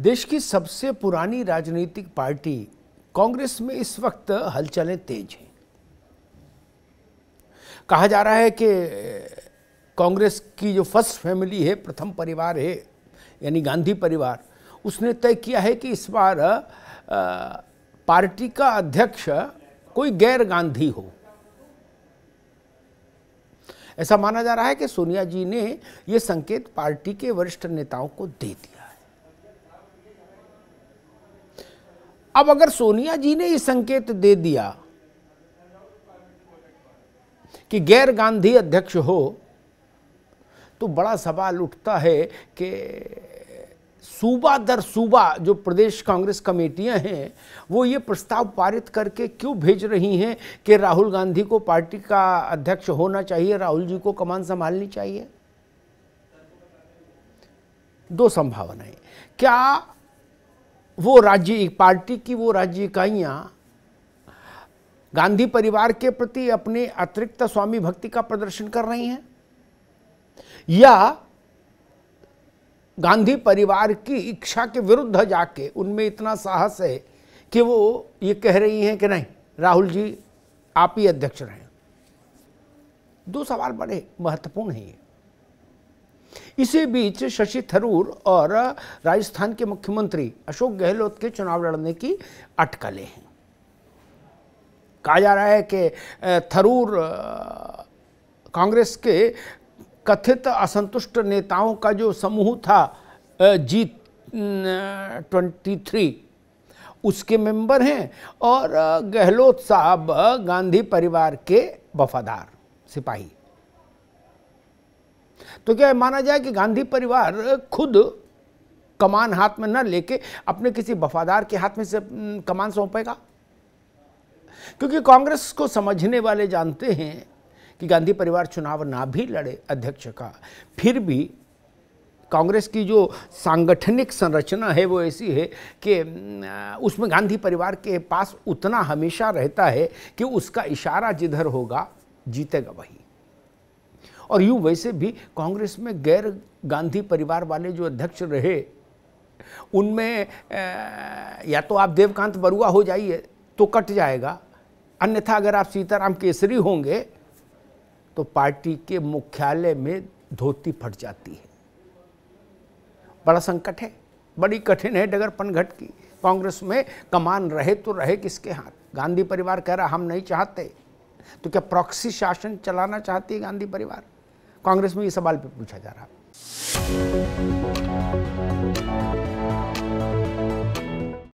देश की सबसे पुरानी राजनीतिक पार्टी कांग्रेस में इस वक्त हलचलें तेज हैं कहा जा रहा है कि कांग्रेस की जो फर्स्ट फैमिली है प्रथम परिवार है यानी गांधी परिवार उसने तय किया है कि इस बार पार्टी का अध्यक्ष कोई गैर गांधी हो ऐसा माना जा रहा है कि सोनिया जी ने यह संकेत पार्टी के वरिष्ठ नेताओं को दे दिया अब अगर सोनिया जी ने ये संकेत दे दिया कि गैर गांधी अध्यक्ष हो तो बड़ा सवाल उठता है कि सूबा दर सूबा जो प्रदेश कांग्रेस कमेटियां हैं वो ये प्रस्ताव पारित करके क्यों भेज रही हैं कि राहुल गांधी को पार्टी का अध्यक्ष होना चाहिए राहुल जी को कमान संभालनी चाहिए दो संभावनाएं क्या वो राज्य पार्टी की वो राज्य इकाइयाँ गांधी परिवार के प्रति अपने अतिरिक्त स्वामी भक्ति का प्रदर्शन कर रही हैं या गांधी परिवार की इच्छा के विरुद्ध जाके उनमें इतना साहस है कि वो ये कह रही हैं कि नहीं राहुल जी आप ही अध्यक्ष रहें दो सवाल बड़े महत्वपूर्ण हैं ये इसी बीच शशि थरूर और राजस्थान के मुख्यमंत्री अशोक गहलोत के चुनाव लड़ने की अटकलें हैं कहा जा रहा है कि थरूर कांग्रेस के कथित असंतुष्ट नेताओं का जो समूह था जी ट्वेंटी थ्री उसके मेंबर हैं और गहलोत साहब गांधी परिवार के वफादार सिपाही तो क्या माना जाए कि गांधी परिवार खुद कमान हाथ में न लेके अपने किसी वफादार के हाथ में से कमान सौंपेगा क्योंकि कांग्रेस को समझने वाले जानते हैं कि गांधी परिवार चुनाव ना भी लड़े अध्यक्ष का फिर भी कांग्रेस की जो सांगठनिक संरचना है वो ऐसी है कि उसमें गांधी परिवार के पास उतना हमेशा रहता है कि उसका इशारा जिधर होगा जीतेगा वही और यूँ वैसे भी कांग्रेस में गैर गांधी परिवार वाले जो अध्यक्ष रहे उनमें या तो आप देवकांत बरुआ हो जाइए तो कट जाएगा अन्यथा अगर आप सीताराम केसरी होंगे तो पार्टी के मुख्यालय में धोती फट जाती है बड़ा संकट है बड़ी कठिन है डगर पनघट की कांग्रेस में कमान रहे तो रहे किसके हाथ गांधी परिवार कह रहा हम नहीं चाहते तो क्या प्रॉक्सी शासन चलाना चाहती है गांधी परिवार कांग्रेस में ये सवाल भी पूछा जा रहा